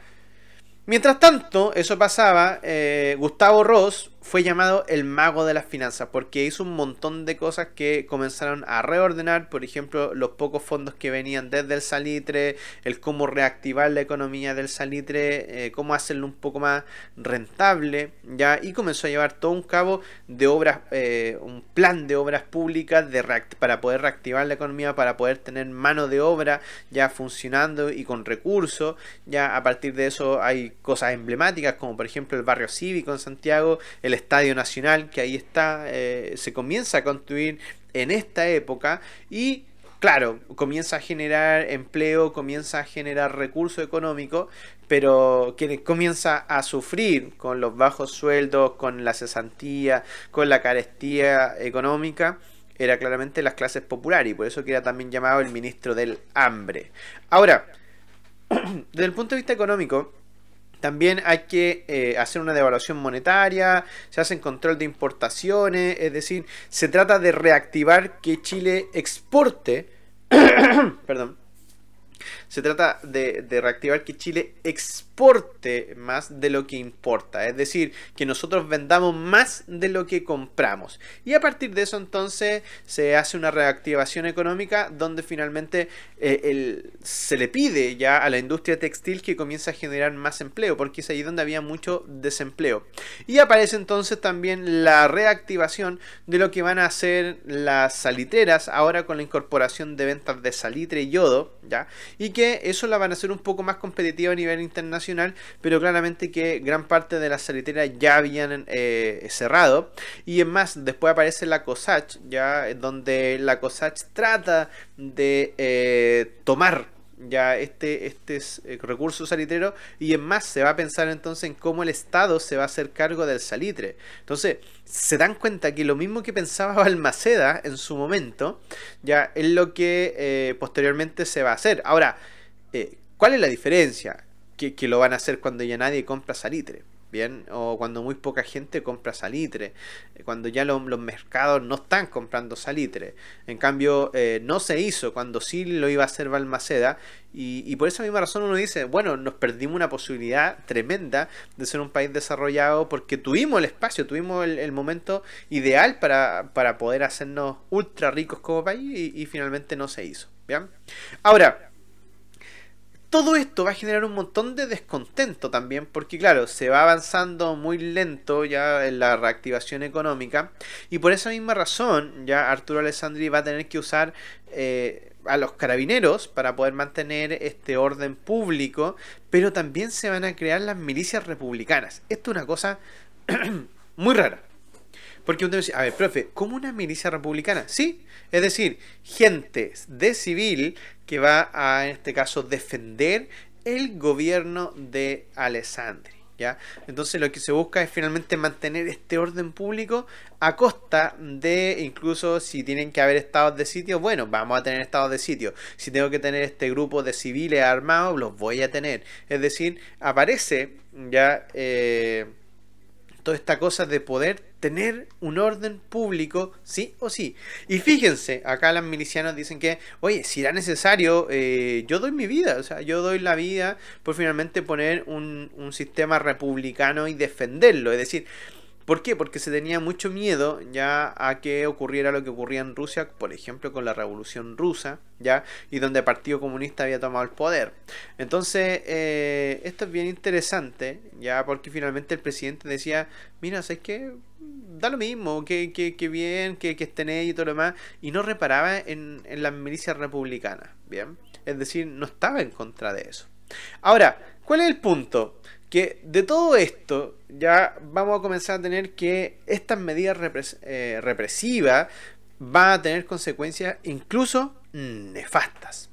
mientras tanto, eso pasaba, eh, Gustavo Ross fue llamado el mago de las finanzas porque hizo un montón de cosas que comenzaron a reordenar, por ejemplo, los pocos fondos que venían desde el salitre, el cómo reactivar la economía del salitre, eh, cómo hacerlo un poco más rentable, ya y comenzó a llevar todo un cabo de obras, eh, un plan de obras públicas de para poder reactivar la economía, para poder tener mano de obra ya funcionando y con recursos, ya a partir de eso hay cosas emblemáticas como por ejemplo el barrio cívico en Santiago, el Estadio Nacional, que ahí está, eh, se comienza a construir en esta época y claro, comienza a generar empleo, comienza a generar recursos económicos, pero que comienza a sufrir con los bajos sueldos, con la cesantía, con la carestía económica, era claramente las clases populares y por eso que era también llamado el ministro del hambre. Ahora, (clears throat) desde el punto de vista económico, también hay que eh, hacer una devaluación monetaria, se hace control de importaciones, es decir, se trata de reactivar que Chile exporte, (coughs) perdón, se trata de reactivar que Chile exporte importe más de lo que importa, es decir, que nosotros vendamos más de lo que compramos. Y a partir de eso entonces se hace una reactivación económica donde finalmente eh, se le pide ya a la industria textil que comience a generar más empleo, porque es ahí donde había mucho desempleo. Y aparece entonces también la reactivación de lo que van a hacer las saliteras ahora con la incorporación de ventas de salitre y yodo, ¿ya? Y que eso la van a hacer un poco más competitiva a nivel internacional pero claramente que gran parte de las saliteras... ya habían eh, cerrado. Y es más, después aparece la COSACH, ya donde la COSACH trata de eh, tomar ya este, este eh, recurso salitero y en más, se va a pensar entonces en cómo el Estado se va a hacer cargo del salitre. Entonces, se dan cuenta que lo mismo que pensaba (laughs) Balmaceda en su momento, ya es lo que posteriormente se va a hacer. Ahora, ¿cuál es la diferencia? que, lo van a hacer cuando ya nadie compra salitre, ¿bien? O cuando muy poca gente compra salitre, eh, cuando ya los mercados no están comprando salitre. En cambio, eh, no se hizo cuando sí lo iba a hacer Balmaceda y, por esa misma razón uno dice, bueno, nos perdimos una posibilidad tremenda de ser un país desarrollado porque tuvimos el espacio, tuvimos el, momento ideal para, poder hacernos ultra ricos como país y, y finalmente no se hizo, ¿bien? Ahora todo esto va a generar un montón de descontento también, porque claro, se va avanzando muy lento ya en la reactivación económica, y por esa misma razón ya Arturo Alessandri va a tener que usar eh, a los carabineros para poder mantener este orden público, pero también se van a crear las milicias republicanas. Esto es una cosa (clears throat) muy rara. Porque uno dice, a ver, profe, ¿cómo una milicia republicana? Sí, es decir, gente de civil que va a, en este caso, defender el gobierno de Alessandri. ¿Ya? Entonces lo que se busca es finalmente mantener este orden público a costa de incluso si tienen que haber estados de sitio, bueno, vamos a tener estados de sitio. Si tengo que tener este grupo de civiles armados, los voy a tener. Es decir, aparece ya... Eh, esta cosa de poder tener un orden público, sí o sí. Y fíjense, acá las milicianas dicen que, oye, si era necesario, eh, yo doy mi vida, o sea, yo doy la vida por finalmente poner un, un sistema republicano y defenderlo. Es decir, ¿Por qué? Porque se tenía mucho miedo ya a que ocurriera lo que ocurría en Rusia, por ejemplo, con la Revolución Rusa, ya, y donde el Partido Comunista había tomado el poder. Entonces, eh, esto es bien interesante, ya, porque finalmente el presidente decía, mira, ¿sabes que da lo mismo, que, que, que bien, que, estén ellos y todo lo demás, y no reparaba en, en, las milicias republicanas, ¿bien? Es decir, no estaba en contra de eso. Ahora, ¿cuál es el punto? que de todo esto ya vamos a comenzar a tener que estas medidas eh, represivas van a tener consecuencias incluso nefastas.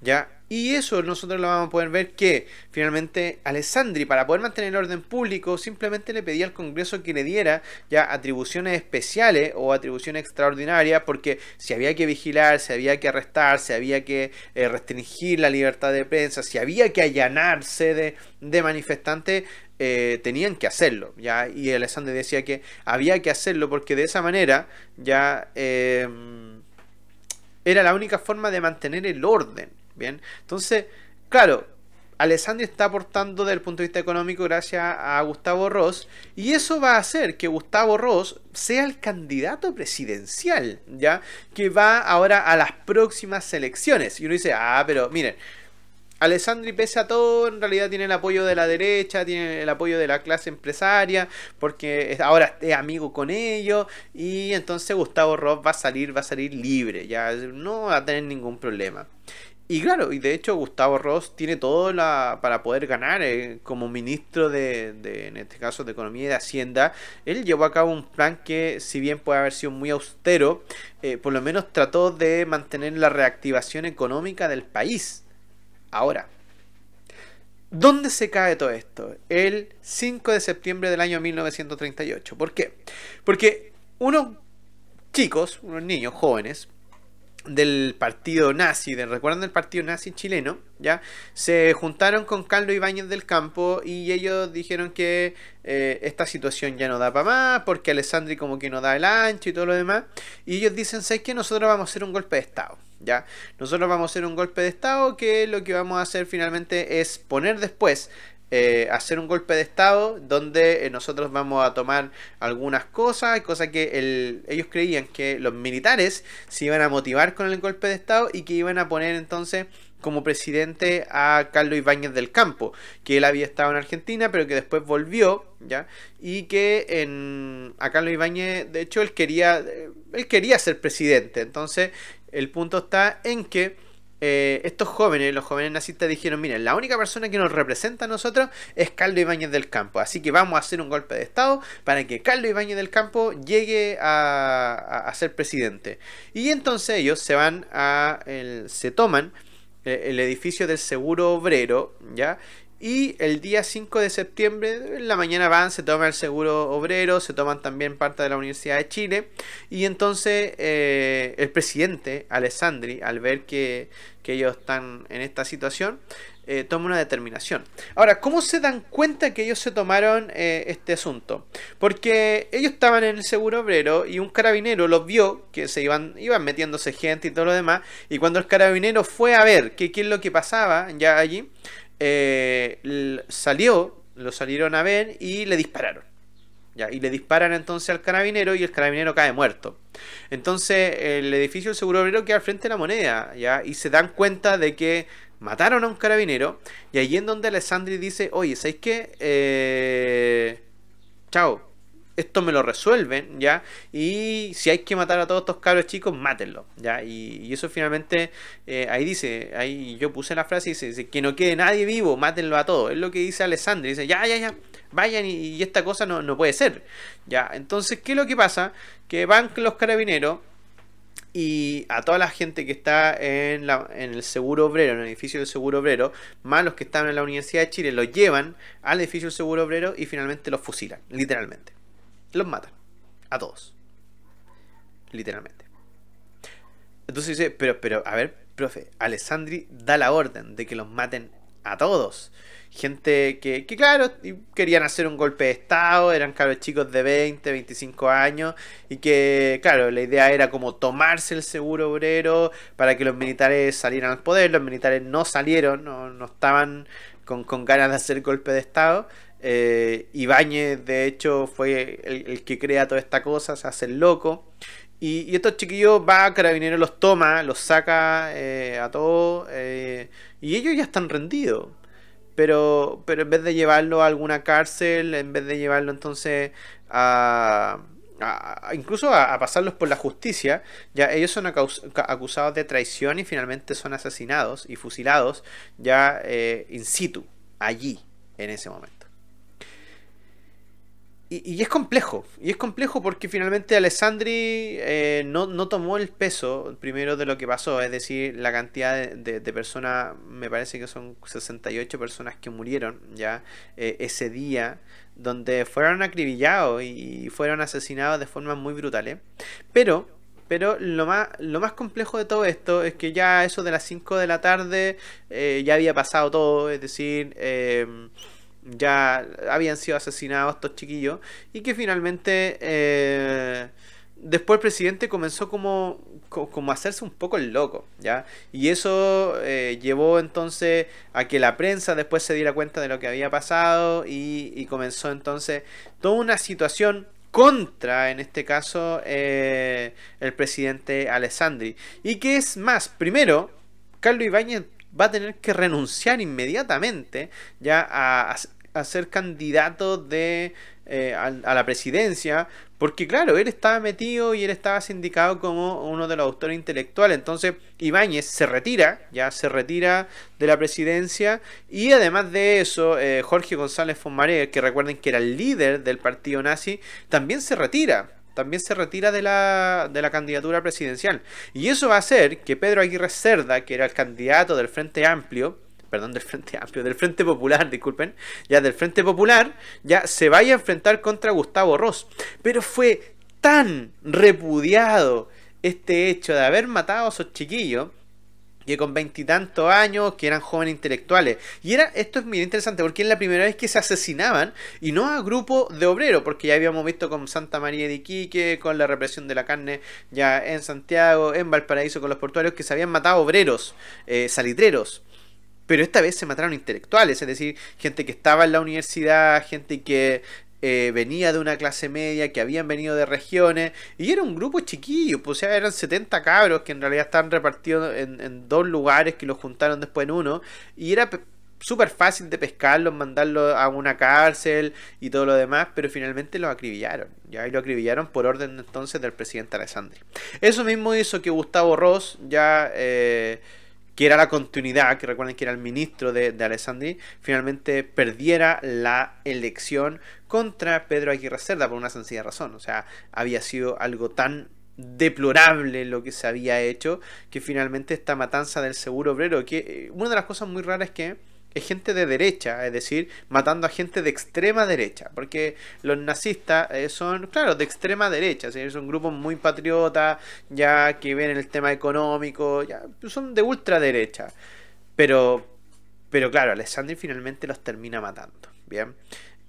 Ya y eso nosotros lo vamos a poder ver que finalmente Alessandri, para poder mantener el orden público, simplemente le pedía al Congreso que le diera ya atribuciones especiales o atribuciones extraordinarias, porque si había que vigilar, si había que arrestar, si había que eh, restringir la libertad de prensa, si había que allanarse de, de manifestantes, eh, tenían que hacerlo. ¿ya? Y Alessandri decía que había que hacerlo porque de esa manera ya... Eh, era la única forma de mantener el orden. Bien, entonces, claro, Alessandri está aportando desde el punto de vista económico gracias a Gustavo Ross y eso va a hacer que Gustavo Ross sea el candidato presidencial, ¿ya? Que va ahora a las próximas elecciones. Y uno dice, ah, pero miren, Alessandri pese a todo en realidad tiene el apoyo de la derecha, tiene el apoyo de la clase empresaria, porque ahora es amigo con ellos y entonces Gustavo Ross va a salir, va a salir libre, ya no va a tener ningún problema. Y claro, y de hecho Gustavo Ross tiene todo la, para poder ganar eh, como ministro de, de, en este caso, de Economía y de Hacienda. Él llevó a cabo un plan que, si bien puede haber sido muy austero, eh, por lo menos trató de mantener la reactivación económica del país. Ahora, ¿Dónde se cae todo esto? El 5 de septiembre del año 1938. ¿Por qué? Porque unos chicos, unos niños jóvenes, del partido nazi, de, recuerdan el partido nazi chileno, ¿ya? Se juntaron con Carlos Ibáñez del Campo y ellos dijeron que eh, esta situación ya no da para más, porque Alessandri como que no da el ancho y todo lo demás. Y ellos dicen, ¿sabes qué? Nosotros vamos a hacer un golpe de Estado, ¿ya? Nosotros vamos a hacer un golpe de Estado que lo que vamos a hacer finalmente es poner después eh, hacer un golpe de Estado donde eh, nosotros vamos a tomar algunas cosas, cosas que ellos creían que los militares se iban a motivar con el golpe de Estado y que iban a poner entonces como presidente a Carlos Ibáñez del Campo, que él había estado en Argentina, pero que después volvió, ¿ya? Y que en, a Carlos Ibáñez, de hecho, él quería, eh, él quería ser presidente. Entonces, el punto está en que eh, estos jóvenes, los jóvenes nazistas, dijeron: Miren, la única persona que nos representa a nosotros es Carlos Ibáñez del Campo. Así que vamos a hacer un golpe de Estado para que Carlos Ibáñez del Campo llegue a, a, ser presidente. Y entonces ellos se van a. se toman eh, el edificio del Seguro Obrero, ¿ya? Y el día 5 de septiembre, en la mañana van, se toma el seguro obrero, se toman también parte de la Universidad de Chile. Y entonces eh, el presidente, Alessandri, al ver que, ellos están en esta situación, eh, toma una determinación. Ahora, ¿cómo se dan cuenta que ellos se tomaron eh, este asunto? Porque ellos estaban en el seguro obrero y un carabinero los vio, que se iban, iban metiéndose gente y todo lo demás, y cuando el carabinero fue a ver qué es lo que pasaba ya allí, eh, salió, lo salieron a ver y le dispararon. Ya, y le disparan entonces al carabinero y el carabinero cae muerto. Entonces el edificio del seguro obrero queda al frente de la moneda, ¿ya? Y se dan cuenta de que mataron a un carabinero. Y ahí en donde Alessandri dice, oye, ¿sabéis qué? Eh, chao, esto me lo resuelven, ¿ya? Y si hay que matar a todos estos cabros chicos, mátenlos, ¿ya? Y, eso finalmente, eh, ahí dice, ahí yo puse la frase, dice, dice, que no quede nadie vivo, mátenlo a todos. Es lo que dice Alessandro dice, ya, ya, ya, vayan y, esta cosa no, puede ser, ¿ya? Entonces, ¿qué es lo que pasa? Que van los carabineros y a toda la gente que está en, en el seguro obrero, en el edificio del seguro obrero, más los que están en la Universidad de Chile, los llevan al edificio del seguro obrero y finalmente los fusilan, literalmente los matan. A todos. Literalmente. Entonces dice, pero, pero, a ver, profe, Alessandri da la orden de que los maten a todos. Gente que, que claro, querían hacer un golpe de Estado, eran claro, chicos de 20, 25 años, y que, claro, la idea era como tomarse el seguro obrero para que los militares salieran al poder. Los militares no salieron, no, no estaban con, con ganas de hacer golpe de Estado, eh, de hecho, fue el, que crea toda esta cosa, se hace el loco. Y, estos chiquillos va, carabinero los toma, los saca eh, a todos. Eh, y ellos ya están rendidos. Pero, pero en vez de llevarlo a alguna cárcel, en vez de llevarlo entonces a, incluso a, pasarlos por la justicia, ya ellos son acusados de traición y finalmente son asesinados y fusilados ya eh, in situ, allí, en ese momento y, es complejo, y es complejo porque finalmente Alessandri eh, no, tomó el peso primero de lo que pasó, es decir, la cantidad de, personas, me parece que son 68 personas que murieron ya eh, ese día, donde fueron acribillados y fueron asesinados de formas muy brutales. ¿eh? Pero pero lo más, lo más complejo de todo esto es que ya eso de las 5 de la tarde ya había pasado todo, es decir, eh, ya habían sido asesinados estos chiquillos y que finalmente eh, después el presidente comenzó como, como a hacerse un poco el loco, ¿ya? Y eso eh, llevó entonces a que la prensa después se diera cuenta de lo que había pasado y, comenzó entonces toda una situación contra, en este caso, eh, el presidente Alessandri. Y que es más, primero, Carlos Ibáñez va a tener que renunciar inmediatamente ya a a ser candidato de, eh, a, la presidencia, porque claro, él estaba metido y él estaba sindicado como uno de los autores intelectuales. Entonces Ibáñez se retira, ya se retira de la presidencia, y además de eso, eh, Jorge González Fonmaré, que recuerden que era el líder del partido nazi, también se retira también se retira de la, de la, candidatura presidencial. Y eso va a hacer que Pedro Aguirre Cerda, que era el candidato del Frente Amplio, perdón, del Frente Amplio, del Frente Popular, disculpen, ya del Frente Popular, ya se vaya a enfrentar contra Gustavo Ross. Pero fue tan repudiado este hecho de haber matado a esos chiquillos que con veintitantos años, que eran jóvenes intelectuales. Y era, esto es muy interesante, porque es la primera vez que se asesinaban, y no a grupo de obreros, porque ya habíamos visto con Santa María de Iquique, con la represión de la carne ya en Santiago, en Valparaíso, con los portuarios, que se habían matado obreros, eh, salitreros pero esta vez se mataron intelectuales, es decir, gente que estaba en la universidad, gente que eh, venía de una clase media, que habían venido de regiones, y era un grupo chiquillo, pues, o sea, eran 70 cabros que en realidad estaban repartidos en, dos lugares que los juntaron después en uno, y era súper fácil de pescarlos, mandarlos a una cárcel y todo lo demás, pero finalmente los acribillaron, ya y lo acribillaron por orden entonces del presidente Alessandri. Eso mismo hizo que Gustavo Ross ya... Eh, que era la continuidad, que recuerden que era el ministro de, Alessandri, finalmente perdiera la elección contra Pedro Aguirre Cerda por una sencilla razón. O sea, había sido algo tan deplorable lo que se había hecho, que finalmente esta matanza del seguro obrero, que eh, una de las cosas muy raras es que es gente de derecha, es decir, matando a gente de extrema derecha, porque los nazistas eh, son, claro, de extrema derecha, son grupos muy patriotas, ya que ven el tema económico, ya, son de ultraderecha, pero, pero claro, Alessandri finalmente los termina matando, ¿bien?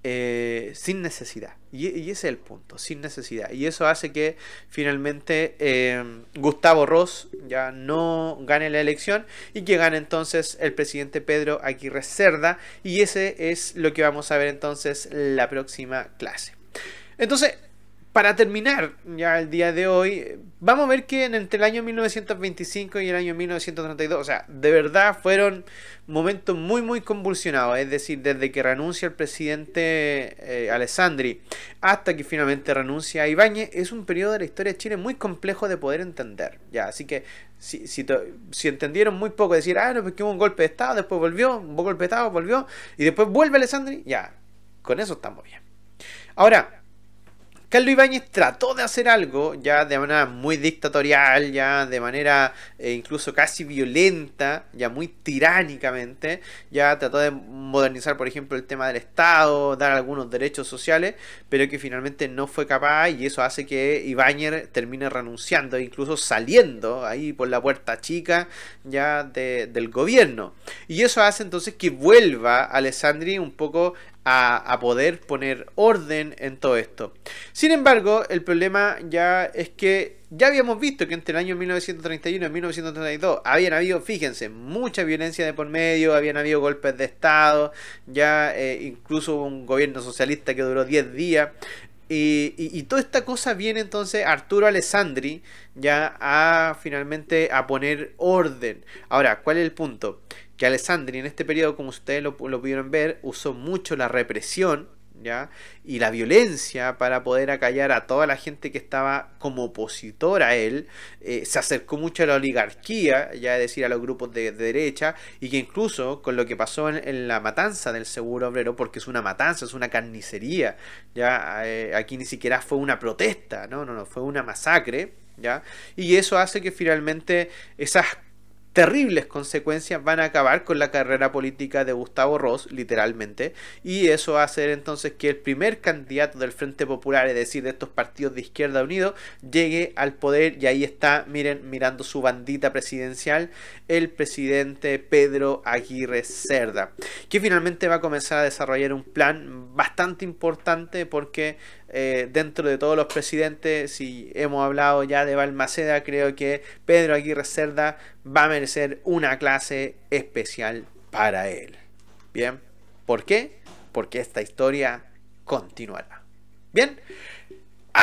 eh, sin necesidad. Y, ese es el punto, sin necesidad. Y eso hace que finalmente eh, Gustavo Ross ya no gane la elección y que gane entonces el presidente Pedro Aguirre Cerda. Y ese es lo que vamos a ver entonces la próxima clase. Entonces, para terminar ya el día de hoy, vamos a ver que entre el año 1925 y el año 1932, o sea, de verdad fueron momentos muy, muy convulsionados. Es decir, desde que renuncia el presidente eh, Alessandri hasta que finalmente renuncia a Ibáñez, es un periodo de la historia de Chile muy complejo de poder entender. Ya, así que si, si, entendieron muy poco, decir, ah, no, que hubo un golpe de Estado, después volvió, un golpe de Estado, volvió, y después vuelve Alessandri, ya, con eso estamos bien. Ahora, Carlos Ibáñez trató de hacer algo, ya de manera muy dictatorial, ya de manera eh, incluso casi violenta, ya muy tiránicamente, ya trató de modernizar, por ejemplo, el tema del Estado, dar algunos derechos sociales, pero que finalmente no fue capaz y eso hace que Ibáñez termine renunciando, e incluso saliendo ahí por la puerta chica ya del gobierno. Y eso hace entonces que vuelva Alessandri un poco a, poder poner orden en todo esto. Sin embargo, el problema ya es que ya habíamos visto que entre el año 1931 y 1932 habían habido, fíjense, mucha violencia de por medio, habían habido golpes de Estado, ya eh, incluso un gobierno socialista que duró 10 días. Y, y, toda esta cosa viene entonces Arturo Alessandri ya a finalmente a poner orden. Ahora, ¿cuál es el punto? que Alessandri en este periodo, como ustedes lo, pudieron ver, usó mucho la represión ¿ya? y la violencia para poder acallar a toda la gente que estaba como opositor a él. Eh, se acercó mucho a la oligarquía, ya es decir, a los grupos de, derecha, y que incluso con lo que pasó en, la matanza del seguro obrero, porque es una matanza, es una carnicería, ya eh, aquí ni siquiera fue una protesta, no, no, no, fue una masacre. ¿Ya? Y eso hace que finalmente esas terribles consecuencias van a acabar con la carrera política de Gustavo Ross, literalmente, y eso va a hacer entonces que el primer candidato del Frente Popular, es decir, de estos partidos de izquierda unido, llegue al poder y ahí está, miren, mirando su bandita presidencial, el presidente Pedro Aguirre Cerda, que finalmente va a comenzar a desarrollar un plan bastante importante porque eh, dentro de todos los presidentes, si hemos hablado ya de Balmaceda, creo que Pedro Aguirre Cerda va a merecer una clase especial para él. Bien, ¿por qué? Porque esta historia continuará. Bien,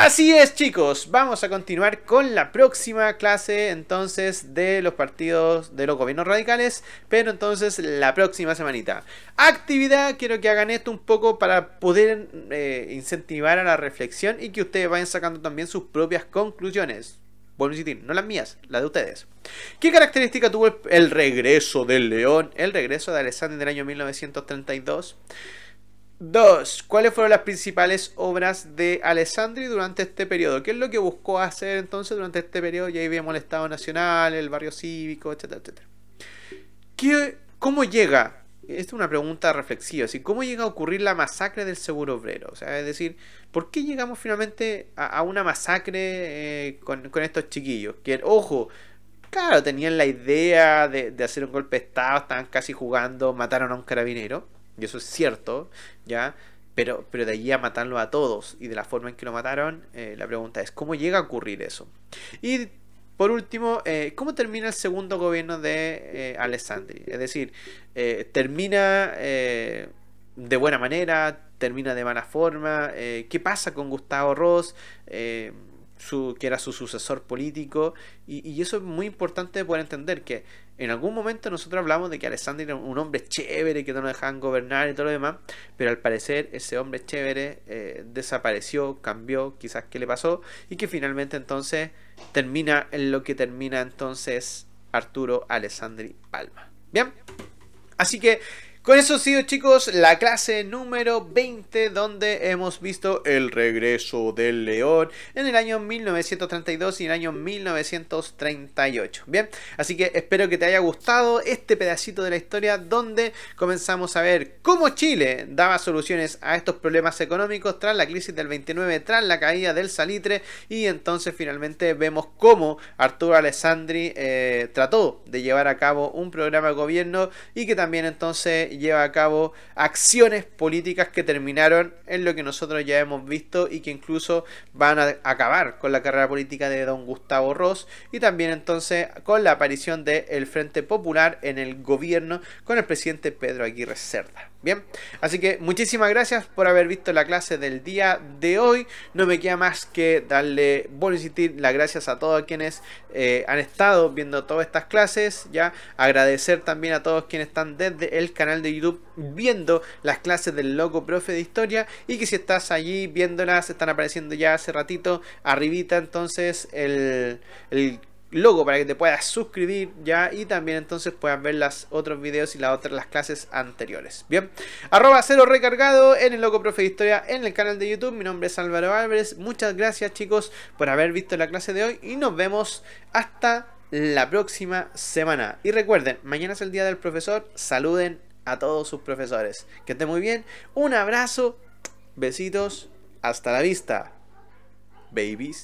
Así es, chicos. Vamos a continuar con la próxima clase entonces de los partidos de los gobiernos radicales, pero entonces la próxima semanita. Actividad, quiero que hagan esto un poco para poder eh, incentivar a la reflexión y que ustedes vayan sacando también sus propias conclusiones. Vuelvo a insistir, no las mías, las de ustedes. ¿Qué característica tuvo el, regreso del león? El regreso de Alessandro el año 1932. Dos, ¿Cuáles fueron las principales obras de Alessandri durante este periodo? ¿Qué es lo que buscó hacer entonces durante este periodo? Ya vemos el Estado Nacional, el barrio cívico, etcétera, etcétera. ¿Cómo llega? Esta es una pregunta reflexiva. ¿Cómo llega a ocurrir la masacre del seguro obrero? O sea, es decir, ¿por qué llegamos finalmente a, una masacre eh, con, estos chiquillos? Que, ojo, claro, tenían la idea de, de hacer un golpe de Estado, estaban casi jugando, mataron a un carabinero y eso es cierto, ¿ya? Pero, pero de allí a matarlo a todos y de la forma en que lo mataron, eh, la pregunta es, ¿cómo llega a ocurrir eso? Y por último, eh, ¿cómo termina el segundo gobierno de eh, Alessandri? Es decir, termina de buena manera, termina de mala forma, ¿qué pasa con Gustavo Ross? Su, que era su sucesor político, y, y, eso es muy importante poder entender que en algún momento nosotros hablamos de que Alessandri era un hombre chévere que no nos dejaban gobernar y todo lo demás, pero al parecer ese hombre chévere eh, desapareció, cambió, quizás qué le pasó, y que finalmente entonces termina en lo que termina entonces Arturo Alessandri Palma. Bien, así que con eso ha sido chicos la clase número 20 donde hemos visto el regreso del león en el año 1932 y en el año 1938. Bien, así que espero que te haya gustado este pedacito de la historia donde comenzamos a ver cómo Chile daba soluciones a estos problemas económicos tras la crisis del 29, tras la caída del salitre y entonces finalmente vemos cómo Arturo Alessandri eh, trató de llevar a cabo un programa de gobierno y que también entonces lleva a cabo acciones políticas que terminaron en lo que nosotros ya hemos visto y que incluso van a acabar con la carrera política de don Gustavo Ross y también entonces con la aparición del el Frente Popular en el gobierno con el presidente Pedro Aguirre Cerda. Bien, así que muchísimas gracias por haber visto la clase del día de hoy. No me queda más que darle, a insistir, las gracias a todos quienes eh, han estado viendo todas estas clases. Ya agradecer también a todos quienes están desde el canal de YouTube viendo las clases del loco profe de historia. Y que si estás allí viéndolas, están apareciendo ya hace ratito arribita entonces el logo para que te puedas suscribir ya y también entonces puedas ver los otros videos y las otras las clases anteriores. Bien, arroba cero recargado en el logo profe de historia en el canal de YouTube. Mi nombre es Álvaro Álvarez. Muchas gracias chicos por haber visto la clase de hoy y nos vemos hasta la próxima semana. Y recuerden, mañana es el día del profesor. Saluden a todos sus profesores. Que estén muy bien. Un abrazo. Besitos. Hasta la vista. Babies.